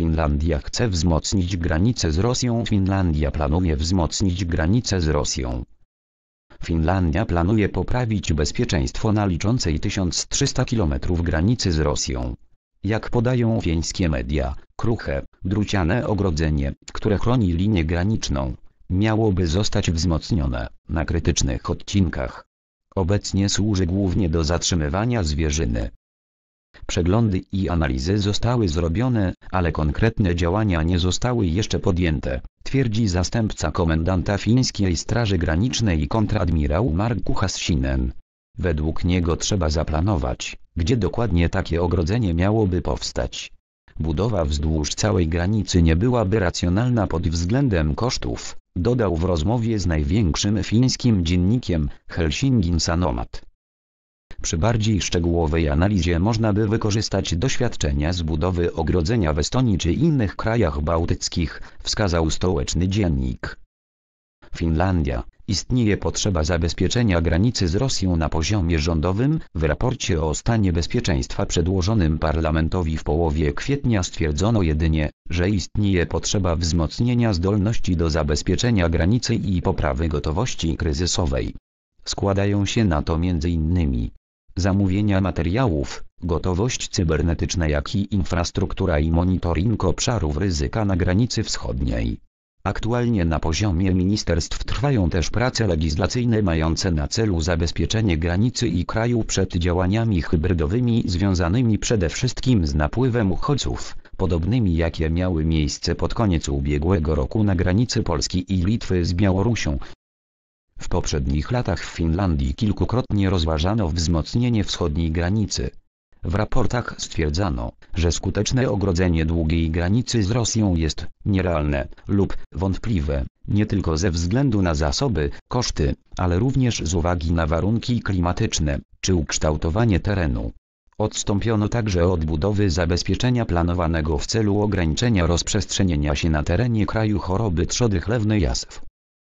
Finlandia chce wzmocnić granicę z Rosją. Finlandia planuje wzmocnić granicę z Rosją. Finlandia planuje poprawić bezpieczeństwo na liczącej 1300 km granicy z Rosją. Jak podają fińskie media, kruche, druciane ogrodzenie, które chroni linię graniczną, miałoby zostać wzmocnione na krytycznych odcinkach. Obecnie służy głównie do zatrzymywania zwierzyny, Przeglądy i analizy zostały zrobione, ale konkretne działania nie zostały jeszcze podjęte, twierdzi zastępca komendanta fińskiej Straży Granicznej i kontradmirał Mark Kuchasinen. Według niego trzeba zaplanować, gdzie dokładnie takie ogrodzenie miałoby powstać. Budowa wzdłuż całej granicy nie byłaby racjonalna pod względem kosztów, dodał w rozmowie z największym fińskim dziennikiem Helsingin Sanomat. Przy bardziej szczegółowej analizie można by wykorzystać doświadczenia z budowy ogrodzenia w Estonii czy innych krajach bałtyckich, wskazał stołeczny dziennik. Finlandia. Istnieje potrzeba zabezpieczenia granicy z Rosją na poziomie rządowym. W raporcie o stanie bezpieczeństwa przedłożonym parlamentowi w połowie kwietnia stwierdzono jedynie, że istnieje potrzeba wzmocnienia zdolności do zabezpieczenia granicy i poprawy gotowości kryzysowej. Składają się na to m.in zamówienia materiałów, gotowość cybernetyczna jak i infrastruktura i monitoring obszarów ryzyka na granicy wschodniej. Aktualnie na poziomie ministerstw trwają też prace legislacyjne mające na celu zabezpieczenie granicy i kraju przed działaniami hybrydowymi związanymi przede wszystkim z napływem uchodźców, podobnymi jakie miały miejsce pod koniec ubiegłego roku na granicy Polski i Litwy z Białorusią, w poprzednich latach w Finlandii kilkukrotnie rozważano wzmocnienie wschodniej granicy. W raportach stwierdzano, że skuteczne ogrodzenie długiej granicy z Rosją jest nierealne lub wątpliwe, nie tylko ze względu na zasoby, koszty, ale również z uwagi na warunki klimatyczne czy ukształtowanie terenu. Odstąpiono także od budowy zabezpieczenia planowanego w celu ograniczenia rozprzestrzenienia się na terenie kraju choroby trzody chlewnej jasew.